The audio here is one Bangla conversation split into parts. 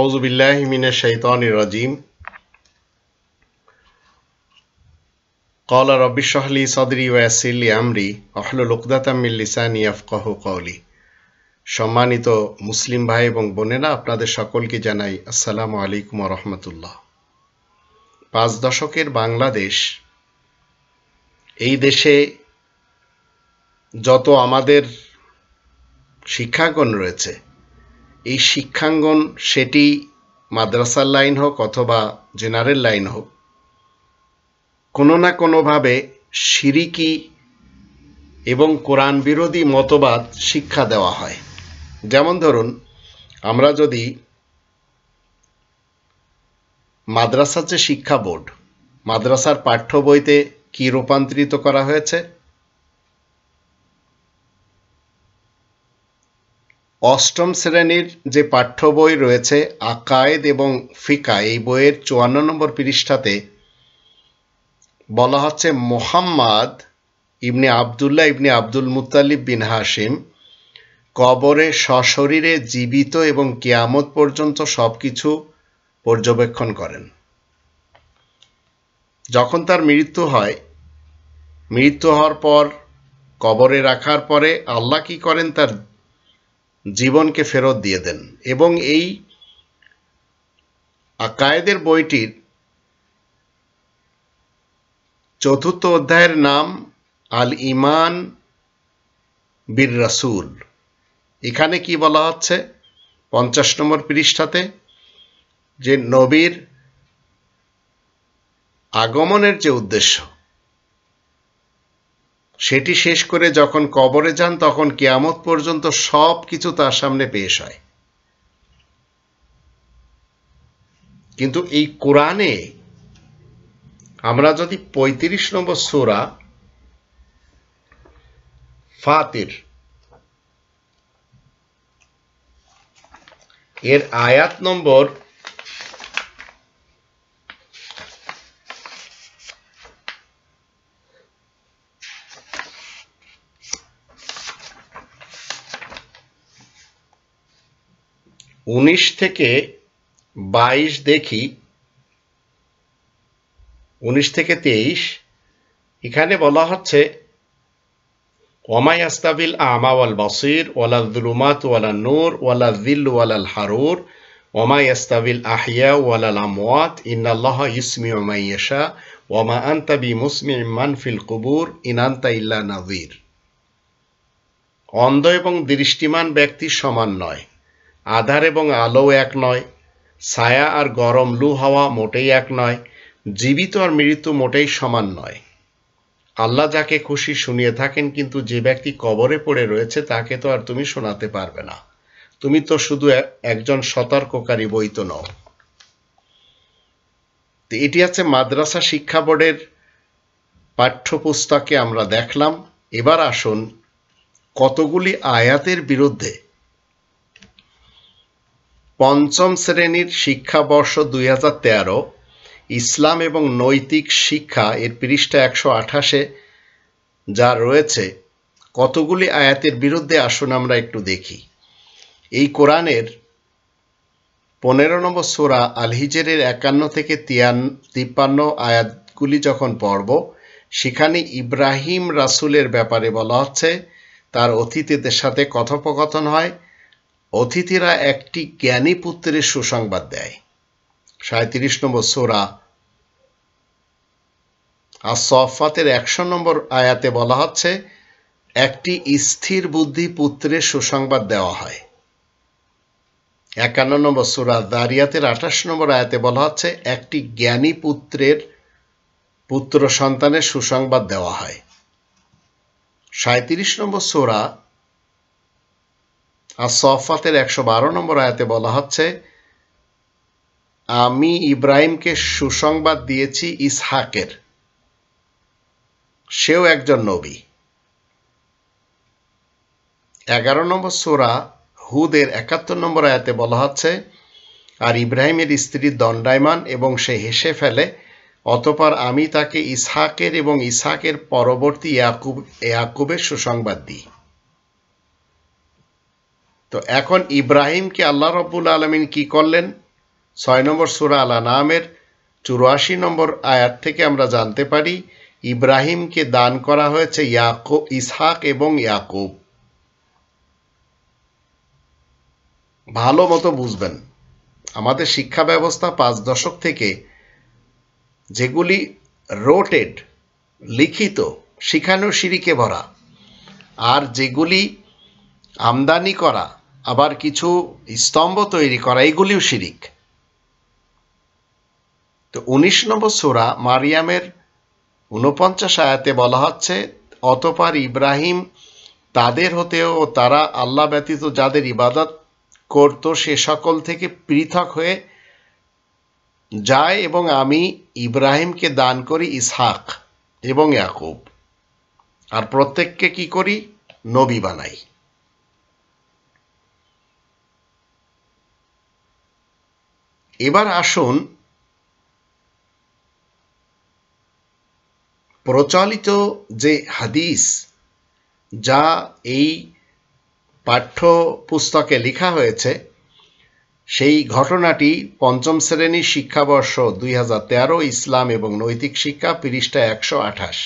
أعوذ بالله من الشيطان الرجيم قال সম্মানিত মুসলিম ভাই এবং বোনেরা আপনাদের সকলকে জানাই আসসালামু আলাইকুম রহমতুল্লাহ পাঁচ দশকের বাংলাদেশ এই দেশে যত আমাদের শিক্ষাগণ রয়েছে এই শিক্ষাঙ্গন সেটি মাদ্রাসার লাইন হোক অথবা জেনারেল লাইন হোক কোনো না কোনোভাবে সিরিকি এবং কোরআন বিরোধী মতবাদ শিক্ষা দেওয়া হয় যেমন ধরুন আমরা যদি মাদ্রাসা যে শিক্ষা বোর্ড মাদ্রাসার পাঠ্য বইতে কী রূপান্তরিত করা হয়েছে অষ্টম শ্রেণীর যে পাঠ্য বই রয়েছে আকায়েদ এবং ফিকা এই বইয়ের চুয়ান্ন নম্বর পৃষ্ঠাতে বলা হচ্ছে মোহাম্মদ ইবনে আবদুল্লাহ ইবনে আব্দুল মুতালিব বিন হাসিম কবরে সশরীরে জীবিত এবং কিয়ামত পর্যন্ত সব কিছু পর্যবেক্ষণ করেন যখন তার মৃত্যু হয় মৃত্যু হওয়ার পর কবরে রাখার পরে আল্লাহ কি করেন তার জীবনকে ফেরত দিয়ে দেন এবং এই আকায়েদের বইটির চতুর্থ অধ্যায়ের নাম আল ইমান বীর রাসুল এখানে কি বলা হচ্ছে পঞ্চাশ নম্বর পৃষ্ঠাতে যে নবীর আগমনের যে উদ্দেশ্য সেটি শেষ করে যখন কবরে যান তখন কিয়ামত পর্যন্ত সব কিছু তার সামনে পেশ হয় কিন্তু এই কোরআনে আমরা যদি ৩৫ নম্বর সোরা ফাতির এর আয়াত নম্বর উনিশ থেকে বাইশ দেখি উনিশ থেকে তেইশ এখানে বলা হচ্ছে ওমাই আস্তাবিল আমা ওয়াল বসির ওয়ালাল দুলুমাত ওয়ালা নূর ওয়ালা দিল ওয়ালাল হারুর ওমাই আস্তাবিল আহিয়া ওয়ালাল আমওয়াত ইন্নাল্লাহ ইসমি ওমাইয়াশা ওমা আন্তা বি মুসমি মান ফিল কুবুর ইন ইল্লা নাজির অন্ধ এবং দৃষ্টিমান ব্যক্তি সমান নয় আধার এবং আলো এক নয় ছায়া আর গরম লু হাওয়া মোটেই এক নয় জীবিত আর মৃত্যু মোটেই সমান নয় আল্লাহ যাকে খুশি শুনিয়ে থাকেন কিন্তু যে ব্যক্তি কবরে পড়ে রয়েছে তাকে তো আর তুমি শোনাতে পারবে না তুমি তো শুধু একজন সতর্ককারী বৈত নও তো এটি আছে মাদ্রাসা শিক্ষা বোর্ডের পাঠ্যপুস্তকে আমরা দেখলাম এবার আসুন কতগুলি আয়াতের বিরুদ্ধে পঞ্চম শ্রেণীর শিক্ষাবর্ষ দুই হাজার তেরো ইসলাম এবং নৈতিক শিক্ষা এর পৃষ্ঠা একশো আঠাশে যা রয়েছে কতগুলি আয়াতের বিরুদ্ধে আসুন আমরা একটু দেখি এই কোরআনের পনেরো নম্বর সোরা আলহিজেরের একান্ন থেকে তিয়ান তিপ্পান্ন আয়াতগুলি যখন পড়ব সেখানে ইব্রাহিম রাসুলের ব্যাপারে বলা হচ্ছে তার অতীতদের সাথে কথোপকথন হয় অতিথিরা একটি জ্ঞানী পুত্রের সুসংবাদ দেয় সাঁত্রিশ নম্বর সোরা আর সফাতের একশো নম্বর আয়াতে বলা হচ্ছে একটি স্থির বুদ্ধি পুত্রের সুসংবাদ দেওয়া হয় একান্ন নম্বর সুরা দারিয়াতের আঠাশ নম্বর আয়াতে বলা হচ্ছে একটি জ্ঞানী পুত্রের পুত্র সন্তানের সুসংবাদ দেওয়া হয় সাঁত্রিশ নম্বর সোরা আর সফাতের একশো বারো নম্বর আয়াতে বলা হচ্ছে আমি ইব্রাহিমকে সুসংবাদ দিয়েছি ইসহাকের সেও একজন নবী এগারো নম্বর সোরা হুদের একাত্তর নম্বর আয়াতে বলা হচ্ছে আর ইব্রাহিমের স্ত্রী দণ্ডায়মান এবং সে হেসে ফেলে অতপর আমি তাকে ইসহাকের এবং ইসহাকের পরবর্তী ইয়াকুব ইয়াকুবের সুসংবাদ দিই তো এখন ইব্রাহিমকে আল্লাহ রব্বুল আলমিন কি করলেন ছয় নম্বর সুরা আলা নামের চুরাশি নম্বর আয়াত থেকে আমরা জানতে পারি ইব্রাহিমকে দান করা হয়েছে ইয়াকুব ইসহাক এবং ইয়াকুব ভালো মতো বুঝবেন আমাদের শিক্ষা ব্যবস্থা পাঁচ দশক থেকে যেগুলি রোটেড লিখিত শিখানো সিঁড়িকে ভরা আর যেগুলি আমদানি করা আবার কিছু স্তম্ভ তৈরি করা এগুলিও শিরিক তো উনিশ নম্বর সুরা মারিয়ামের উনপঞ্চাশ আয়াতে বলা হচ্ছে অতপার ইব্রাহিম তাদের হতেও তারা আল্লাহ ব্যতীত যাদের ইবাদত করত সে সকল থেকে পৃথক হয়ে যায় এবং আমি ইব্রাহিমকে দান করি ইসহাক এবং ইয়াকুব আর প্রত্যেককে কি করি নবী বানাই এবার আসুন প্রচলিত যে হাদিস যা এই পুস্তকে লেখা হয়েছে সেই ঘটনাটি পঞ্চম শ্রেণীর শিক্ষাবর্ষ দুই ইসলাম এবং নৈতিক শিক্ষা পৃষ্ঠা একশো আঠাশ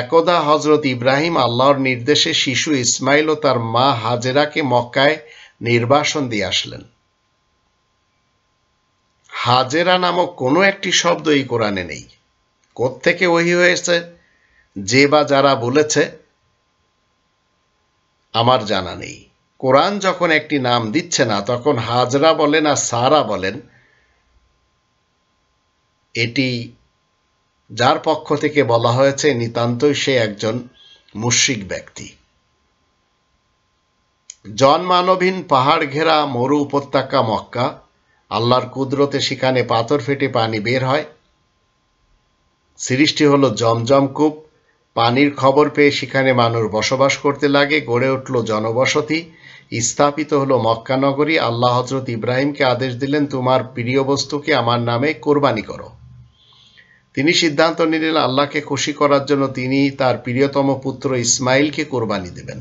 একদা হজরত ইব্রাহিম আল্লাহর নির্দেশে শিশু ইসমাইল ও তার মা হাজেরাকে মক্কায় নির্বাসন দিয়ে আসলেন হাজেরা নামক কোনো একটি শব্দ এই কোরআনে নেই কোত্থেকে ওহি হয়েছে যে বা যারা বলেছে আমার জানা নেই কোরআন যখন একটি নাম দিচ্ছে না তখন হাজরা বলেন আর সারা বলেন এটি যার পক্ষ থেকে বলা হয়েছে নিতান্তই সে একজন মুশিক ব্যক্তি জনমানবহীন পাহাড় ঘেরা মরু উপত্যকা মক্কা আল্লাহর কুদরতে সেখানে পাথর ফেটে পানি বের হয় সৃষ্টি হলো জমজম কূপ পানির খবর পেয়ে সেখানে মানুষ বসবাস করতে লাগে গড়ে উঠল জনবসতি স্থাপিত হলো মক্কানগরী আল্লাহ হজরত ইব্রাহিমকে আদেশ দিলেন তোমার প্রিয় বস্তুকে আমার নামে কোরবানি করো তিনি সিদ্ধান্ত নিলেন আল্লাহকে খুশি করার জন্য তিনি তার প্রিয়তম পুত্র ইসমাইলকে কোরবানি দেবেন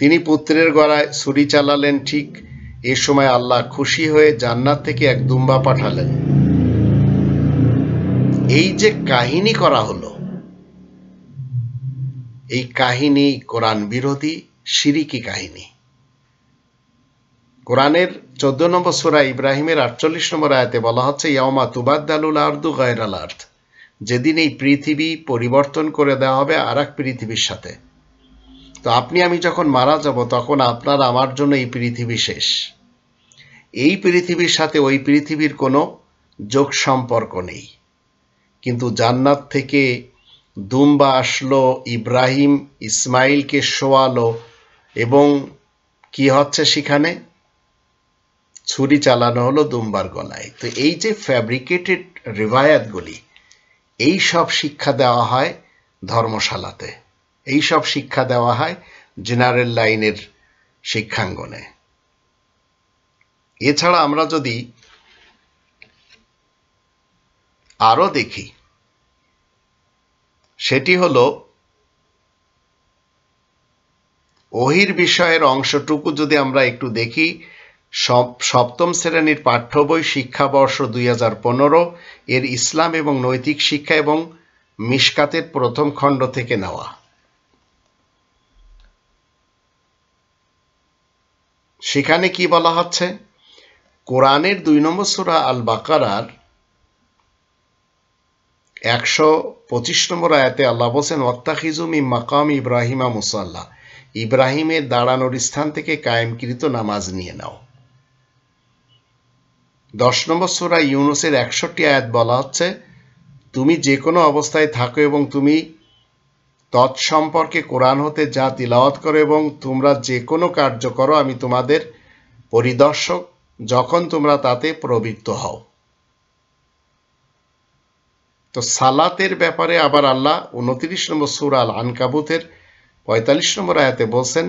তিনি পুত্রের গড়ায় ছুরি চালালেন ঠিক এ সময় আল্লাহ খুশি হয়ে জান্নাত থেকে এক দুম্বা পাঠালেন এই যে কাহিনী করা হলো এই কাহিনী কোরআন বিরোধী সিরিকি কাহিনী কোরআনের চোদ্দ নম্বর সুরা ইব্রাহিমের আটচল্লিশ নম্বর আয়াতে বলা হচ্ছে ইয়ামা তুবাদ্দালুল আর্দু গায়রাল আর্থ যেদিন এই পৃথিবী পরিবর্তন করে দেওয়া হবে আর পৃথিবীর সাথে তো আপনি আমি যখন মারা যাব তখন আপনার আমার জন্য এই পৃথিবী শেষ এই পৃথিবীর সাথে ওই পৃথিবীর কোনো যোগ সম্পর্ক নেই কিন্তু জান্নাত থেকে দুম্বা আসলো ইব্রাহিম ইসমাইলকে শোয়ালো এবং কি হচ্ছে সেখানে ছুরি চালানো হলো দুম্বার গলায় তো এই যে ফ্যাব্রিকেটেড রিভায়াতগুলি এই সব শিক্ষা দেওয়া হয় ধর্মশালাতে এই সব শিক্ষা দেওয়া হয় জেনারেল লাইনের শিক্ষাঙ্গনে এছাড়া আমরা যদি আরও দেখি সেটি হল ওহির বিষয়ের অংশটুকু যদি আমরা একটু দেখি সপ্তম শ্রেণীর পাঠ্য বই শিক্ষাবর্ষ দুই এর ইসলাম এবং নৈতিক শিক্ষা এবং মিসকাতের প্রথম খণ্ড থেকে নেওয়া সেখানে কি বলা হচ্ছে কোরআনের দুই নম্বর সুরা আল বাকারার একশো পঁচিশ নম্বর আয়াতে আল্লাহ বলছেন ওয়াক্তাখিজুম ই মাকাম ইব্রাহিমা মুসাল্লা ইব্রাহিমের দাঁড়ানোর স্থান থেকে কায়েমকৃত নামাজ নিয়ে নাও দশ নম্বর সুরা ইউনুসের একষট্টি আয়াত বলা হচ্ছে তুমি যে কোনো অবস্থায় থাকো এবং তুমি তৎসম্পর্কে কোরআন হতে যা তিলাওয়াত করো এবং তোমরা যে কোনো কার্য করো আমি তোমাদের পরিদর্শক যখন তোমরা তাতে প্রবৃত্ত হও তো সালাতের ব্যাপারে আবার আল্লাহ উনত্রিশ নম্বর সুর আল আনকাবুতের পঁয়তাল্লিশ নম্বর আয়াতে বলছেন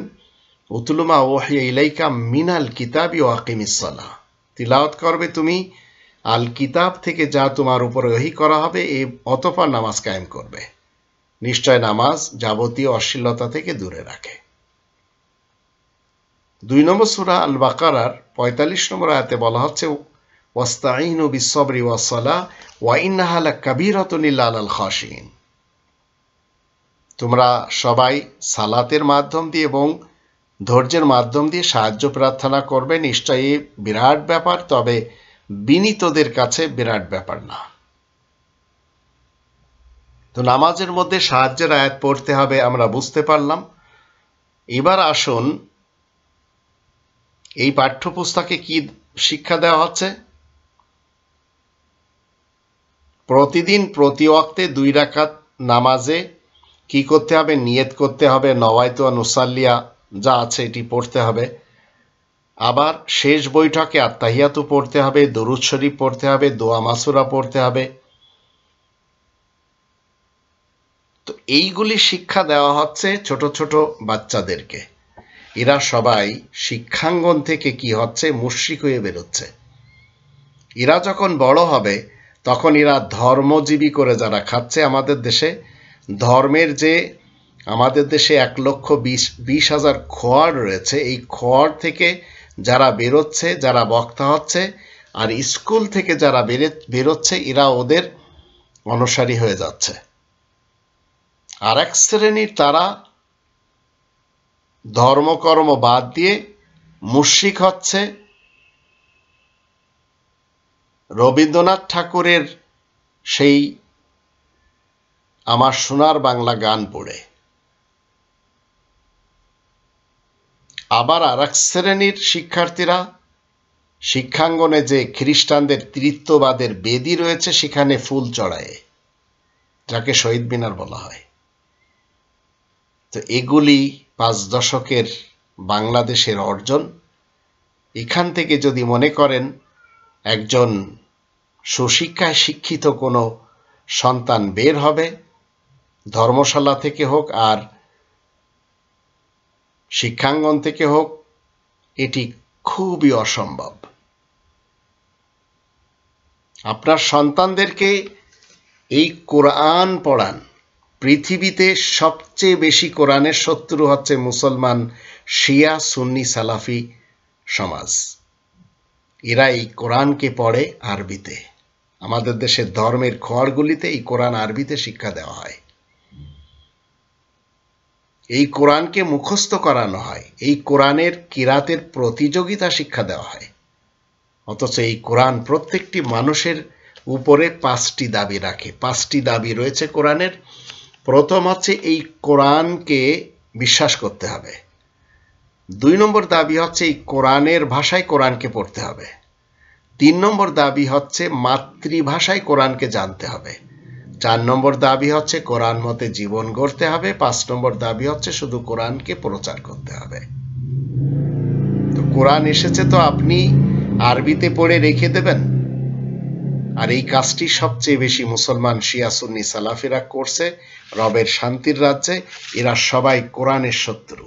উতুলুমা ওহিয়া ইলাইকা মিনাল কিতাবি ও আকিমিসাল্লাহ তিলাওয়াত করবে তুমি আল কিতাব থেকে যা তোমার উপর ওহি করা হবে এ অতপার নামাজ কায়েম করবে নিশ্চয় নামাজ যাবতীয় অশ্লীলতা থেকে দূরে রাখে দুই নম্বর সুরা আল বাকারার পঁয়তাল্লিশ নম্বর আয়াতে বলা হচ্ছে ওয়াস্তাইন ও বিশ্ববরি ওয়াসলা ওয়াইনাহালা কাবির আল খাসিন তোমরা সবাই সালাতের মাধ্যম দিয়ে এবং ধৈর্যের মাধ্যম দিয়ে সাহায্য প্রার্থনা করবে নিশ্চয়ই বিরাট ব্যাপার তবে বিনীতদের কাছে বিরাট ব্যাপার না তো নামাজের মধ্যে সাহায্যের আয়াত পড়তে হবে আমরা বুঝতে পারলাম এবার আসুন এই পাঠ্যপুস্তকে কি শিক্ষা দেওয়া হচ্ছে প্রতিদিন প্রতি অক্তে দুই রাখাত নামাজে কি করতে হবে নিয়ত করতে হবে নবায়ত নুসাল্লিয়া যা আছে এটি পড়তে হবে আবার শেষ বৈঠকে আত্মাহিয়াতু পড়তে হবে দরুদ শরীফ পড়তে হবে দোয়া মাসুরা পড়তে হবে তো এইগুলি শিক্ষা দেওয়া হচ্ছে ছোট ছোট বাচ্চাদেরকে এরা সবাই শিক্ষাঙ্গন থেকে কি হচ্ছে মুশ্রিক হয়ে বেরোচ্ছে এরা যখন বড় হবে তখন এরা ধর্মজীবী করে যারা খাচ্ছে আমাদের দেশে ধর্মের যে আমাদের দেশে এক লক্ষ বিশ বিশ হাজার খোয়ার রয়েছে এই খোয়ার থেকে যারা বেরোচ্ছে যারা বক্তা হচ্ছে আর স্কুল থেকে যারা বেরোচ্ছে এরা ওদের অনুসারী হয়ে যাচ্ছে আর এক শ্রেণীর তারা ধর্মকর্ম বাদ দিয়ে মুশিক হচ্ছে রবীন্দ্রনাথ ঠাকুরের সেই আমার সোনার বাংলা গান পড়ে আবার আর এক শ্রেণীর শিক্ষার্থীরা শিক্ষাঙ্গনে যে খ্রিস্টানদের তৃতীয়বাদের বেদি রয়েছে সেখানে ফুল চড়ায় যাকে শহীদ মিনার বলা হয় তো এগুলি পাঁচ দশকের বাংলাদেশের অর্জন এখান থেকে যদি মনে করেন একজন সুশিক্ষায় শিক্ষিত কোনো সন্তান বের হবে ধর্মশালা থেকে হোক আর শিক্ষাঙ্গন থেকে হোক এটি খুবই অসম্ভব আপনার সন্তানদেরকে এই কোরআন পড়ান পৃথিবীতে সবচেয়ে বেশি কোরআনের শত্রু হচ্ছে মুসলমান শিয়া সুন্নি সালাফি সমাজ এরা এই কোরআনকে পড়ে আরবিতে আমাদের দেশের ধর্মের খড়গুলিতে এই কোরআন আরবিতে শিক্ষা দেওয়া হয় এই কোরআনকে মুখস্থ করানো হয় এই কোরআনের কিরাতের প্রতিযোগিতা শিক্ষা দেওয়া হয় অথচ এই কোরআন প্রত্যেকটি মানুষের উপরে পাঁচটি দাবি রাখে পাঁচটি দাবি রয়েছে কোরআনের প্রথম হচ্ছে এই কোরআনকে বিশ্বাস করতে হবে দুই নম্বর দাবি হচ্ছে এই কোরআনের ভাষায় কোরআনকে পড়তে হবে তিন নম্বর দাবি হচ্ছে মাতৃভাষায় কোরআনকে জানতে হবে চার নম্বর দাবি হচ্ছে কোরআন মতে জীবন গড়তে হবে পাঁচ নম্বর দাবি হচ্ছে শুধু কোরআনকে প্রচার করতে হবে তো কোরআন এসেছে তো আপনি আরবিতে পড়ে রেখে দেবেন আর এই কাজটি সবচেয়ে বেশি মুসলমান শিয়া সুন্নি সালাফিরা করছে রবের শান্তির রাজ্যে এরা সবাই কোরআনের শত্রু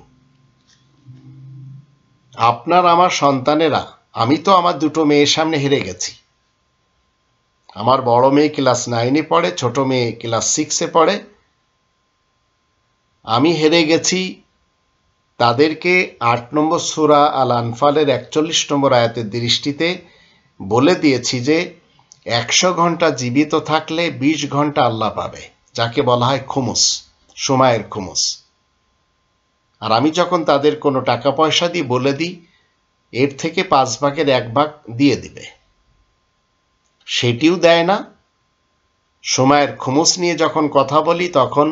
আপনার আমার সন্তানেরা আমি তো আমার দুটো মেয়ের সামনে হেরে গেছি আমার বড় মেয়ে ক্লাস নাইনে পড়ে ছোট মেয়ে ক্লাস সিক্সে পড়ে আমি হেরে গেছি তাদেরকে আট নম্বর সুরা আল আনফালের একচল্লিশ নম্বর আয়াতের দৃষ্টিতে বলে দিয়েছি যে একশো ঘন্টা জীবিত থাকলে বিশ ঘন্টা আল্লাহ পাবে যাকে বলা হয় খুমুস সময়ের খুমুস আর আমি যখন তাদের কোনো টাকা পয়সা দিয়ে বলে দিই এর থেকে পাঁচ ভাগের এক ভাগ দিয়ে দিবে সেটিও দেয় না সময়ের খুমুস নিয়ে যখন কথা বলি তখন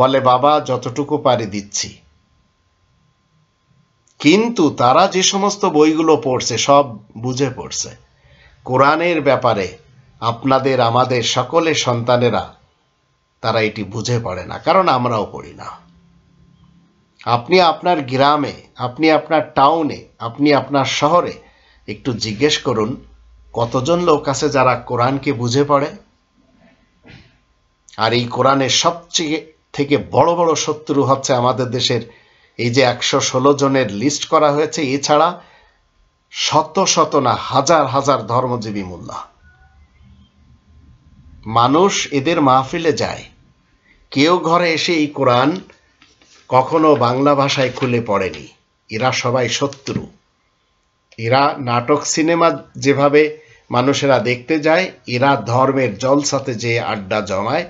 বলে বাবা যতটুকু পারি দিচ্ছি কিন্তু তারা যে সমস্ত বইগুলো পড়ছে সব বুঝে পড়ছে কোরআনের ব্যাপারে আপনাদের আমাদের সকলে সন্তানেরা তারা এটি বুঝে পড়ে না কারণ আমরাও পড়ি না আপনি আপনার গ্রামে আপনি আপনার টাউনে আপনি আপনার শহরে একটু জিজ্ঞেস করুন কতজন লোক আছে যারা কোরআনকে বুঝে পড়ে আর এই কোরআনের সবচেয়ে থেকে বড় বড় শত্রু হচ্ছে আমাদের দেশের এই যে একশো ষোলো জনের লিস্ট করা হয়েছে এছাড়া শত শত না হাজার হাজার ধর্মজীবী মুল্লা মানুষ এদের মাহফিলে যায় কেউ ঘরে এসে এই কোরআন কখনো বাংলা ভাষায় খুলে পড়েনি এরা সবাই শত্রু এরা নাটক সিনেমা যেভাবে মানুষেরা দেখতে যায় এরা ধর্মের জলসাতে যে আড্ডা জমায়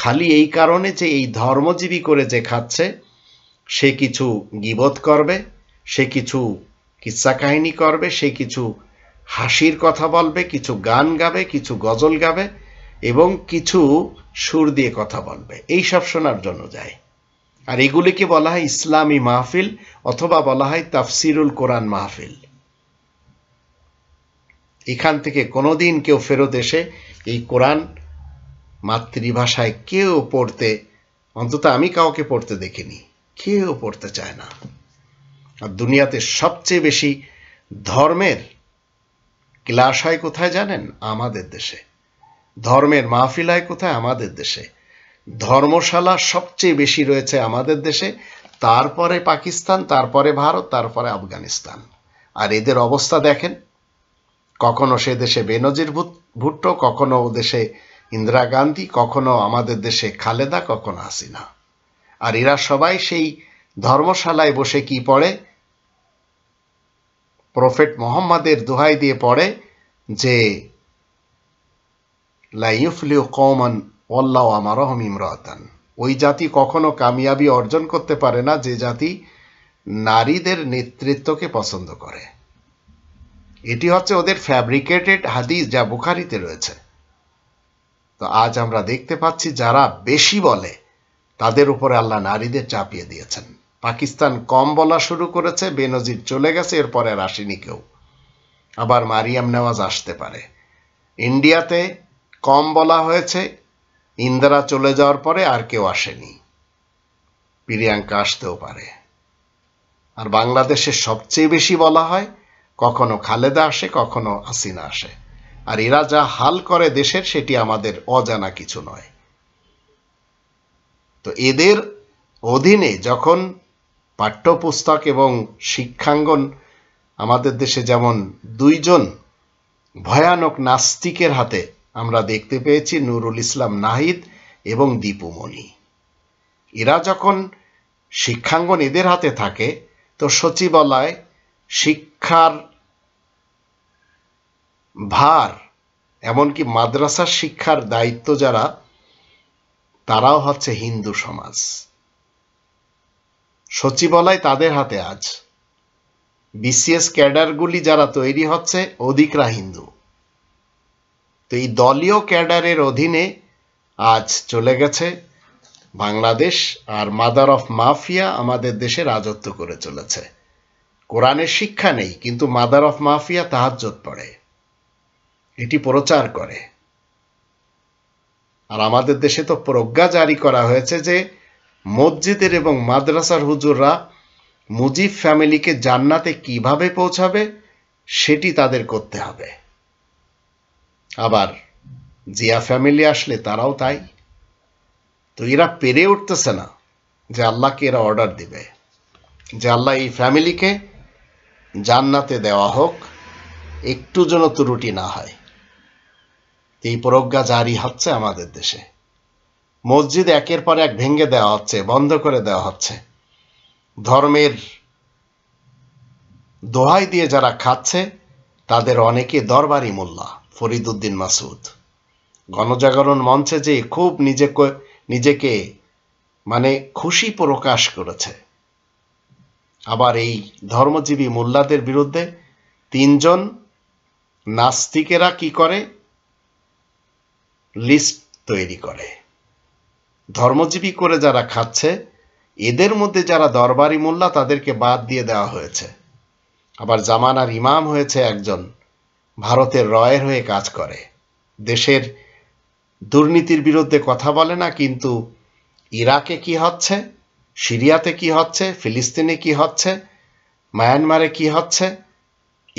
খালি এই কারণে যে এই ধর্মজীবী করে যে খাচ্ছে সে কিছু গিবোধ করবে সে কিছু কিচ্ছা কাহিনী করবে সে কিছু হাসির কথা বলবে কিছু গান গাবে কিছু গজল গাবে এবং কিছু সুর দিয়ে কথা বলবে এই সব শোনার জন্য যায় আর এগুলিকে বলা হয় ইসলামী মাহফিল অথবা বলা হয় তাফসিরুল কোরআন মাহফিল এখান থেকে কোনোদিন কেউ ফেরত এসে এই কোরআন মাতৃভাষায় কেউ পড়তে অন্তত আমি কাউকে পড়তে দেখিনি কেউ পড়তে চায় না আর দুনিয়াতে সবচেয়ে বেশি ধর্মের ক্লাস হয় কোথায় জানেন আমাদের দেশে ধর্মের মাহফিল হয় কোথায় আমাদের দেশে ধর্মশালা সবচেয়ে বেশি রয়েছে আমাদের দেশে তারপরে পাকিস্তান তারপরে ভারত তারপরে আফগানিস্তান আর এদের অবস্থা দেখেন কখনো সে দেশে বেনজির ভুট্টো কখনো ও দেশে ইন্দিরা গান্ধী কখনো আমাদের দেশে খালেদা কখনো হাসিনা আর এরা সবাই সেই ধর্মশালায় বসে কি পড়ে প্রফেট মোহাম্মদের দোহাই দিয়ে পড়ে যে লাইফলিউ কমন ওল্লাহ আমার ইমরাতান ওই জাতি কখনো কামিয়াবি অর্জন করতে পারে না যে জাতি নারীদের নেতৃত্বকে পছন্দ করে এটি হচ্ছে ওদের ফ্যাব্রিকেটেড হাদিস যা বুখারিতে রয়েছে তো আজ আমরা দেখতে পাচ্ছি যারা বেশি বলে তাদের উপরে আল্লাহ নারীদের চাপিয়ে দিয়েছেন পাকিস্তান কম বলা শুরু করেছে বেনজির চলে গেছে এরপরে আর আসেনি কেউ আবার মারিয়াম নেওয়াজ আসতে পারে ইন্ডিয়াতে কম বলা হয়েছে ইন্দিরা চলে যাওয়ার পরে আর কেউ আসেনি প্রিয়াঙ্কা আসতেও পারে আর বাংলাদেশে সবচেয়ে বেশি বলা হয় কখনো খালেদা আসে কখনো আসিনা আসে আর এরা যা হাল করে দেশের সেটি আমাদের অজানা কিছু নয় তো এদের অধীনে যখন পাঠ্যপুস্তক এবং শিক্ষাঙ্গন আমাদের দেশে যেমন দুইজন ভয়ানক নাস্তিকের হাতে আমরা দেখতে পেয়েছি নুরুল ইসলাম নাহিদ এবং দীপুমণি এরা যখন শিক্ষাঙ্গন এদের হাতে থাকে তো সচিবালয় শিক্ষার ভার এমনকি মাদ্রাসা শিক্ষার দায়িত্ব যারা তারাও হচ্ছে হিন্দু সমাজ সচিবালয় তাদের হাতে আজ বিসিএস ক্যাডারগুলি যারা তৈরি হচ্ছে অধিকরা হিন্দু তো এই দলীয় ক্যাডারের অধীনে আজ চলে গেছে বাংলাদেশ আর মাদার অফ মাফিয়া আমাদের দেশে রাজত্ব করে চলেছে কোরআনের শিক্ষা নেই কিন্তু মাদার অফ মাফিয়া তাহাজ্জত পড়ে এটি প্রচার করে আর আমাদের দেশে তো প্রজ্ঞা জারি করা হয়েছে যে মসজিদের এবং মাদ্রাসার হুজুররা মুজিব ফ্যামিলিকে জান্নাতে কিভাবে পৌঁছাবে সেটি তাদের করতে হবে আবার জিয়া ফ্যামিলি আসলে তারাও তাই তো এরা পেরে উঠতেছে না যে আল্লাহকে এরা অর্ডার দিবে যে আল্লাহ এই ফ্যামিলিকে জান্নাতে দেওয়া হোক একটু যেন ত্রুটি না হয় এই প্রজ্ঞা জারি হচ্ছে আমাদের দেশে মসজিদ একের পর এক ভেঙে দেওয়া হচ্ছে বন্ধ করে দেওয়া হচ্ছে ধর্মের দোহাই দিয়ে যারা খাচ্ছে তাদের অনেকে দরবারি মোল্লা ফরিদুদ্দিন মাসুদ গণজাগরণ মঞ্চে যে খুব নিজে নিজেকে মানে খুশি প্রকাশ করেছে আবার এই ধর্মজীবী মোল্লাদের বিরুদ্ধে তিনজন নাস্তিকেরা কি করে লিস্ট তৈরি করে ধর্মজীবী করে যারা খাচ্ছে এদের মধ্যে যারা দরবারি মোল্লা তাদেরকে বাদ দিয়ে দেওয়া হয়েছে আবার জামানার ইমাম হয়েছে একজন ভারতের রয়ের হয়ে কাজ করে দেশের দুর্নীতির বিরুদ্ধে কথা বলে না কিন্তু ইরাকে কি হচ্ছে সিরিয়াতে কি হচ্ছে ফিলিস্তিনে কি হচ্ছে মায়ানমারে কি হচ্ছে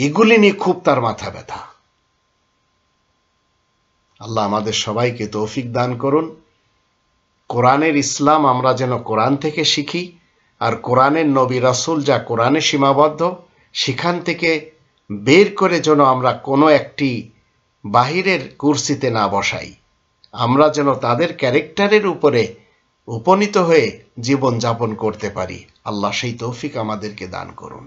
এগুলি নিয়ে খুব তার মাথা ব্যথা আল্লাহ আমাদের সবাইকে তৌফিক দান করুন কোরআনের ইসলাম আমরা যেন কোরআন থেকে শিখি আর কোরআনের নবী রাসুল যা কোরআনে সীমাবদ্ধ সেখান থেকে বের করে যেন আমরা কোনো একটি বাহিরের কুর্সিতে না বসাই আমরা যেন তাদের ক্যারেক্টারের উপরে উপনীত হয়ে জীবন যাপন করতে পারি আল্লাহ সেই তৌফিক আমাদেরকে দান করুন